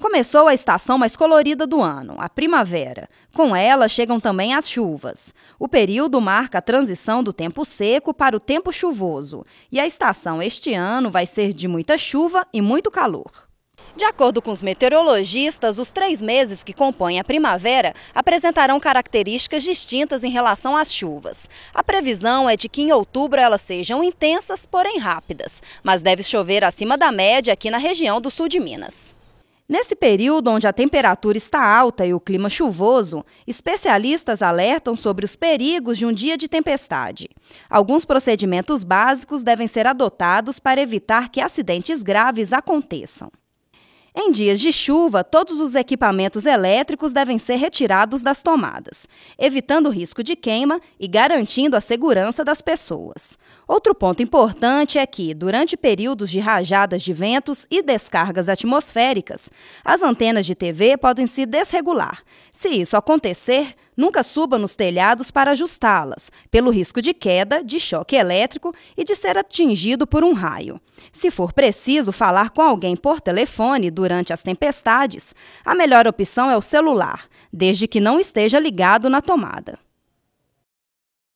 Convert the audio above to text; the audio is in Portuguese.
Começou a estação mais colorida do ano, a primavera. Com ela chegam também as chuvas. O período marca a transição do tempo seco para o tempo chuvoso. E a estação este ano vai ser de muita chuva e muito calor. De acordo com os meteorologistas, os três meses que compõem a primavera apresentarão características distintas em relação às chuvas. A previsão é de que em outubro elas sejam intensas, porém rápidas, mas deve chover acima da média aqui na região do sul de Minas. Nesse período onde a temperatura está alta e o clima chuvoso, especialistas alertam sobre os perigos de um dia de tempestade. Alguns procedimentos básicos devem ser adotados para evitar que acidentes graves aconteçam. Em dias de chuva, todos os equipamentos elétricos devem ser retirados das tomadas, evitando o risco de queima e garantindo a segurança das pessoas. Outro ponto importante é que, durante períodos de rajadas de ventos e descargas atmosféricas, as antenas de TV podem se desregular. Se isso acontecer, nunca suba nos telhados para ajustá-las, pelo risco de queda, de choque elétrico e de ser atingido por um raio. Se for preciso falar com alguém por telefone, durante as tempestades, a melhor opção é o celular, desde que não esteja ligado na tomada.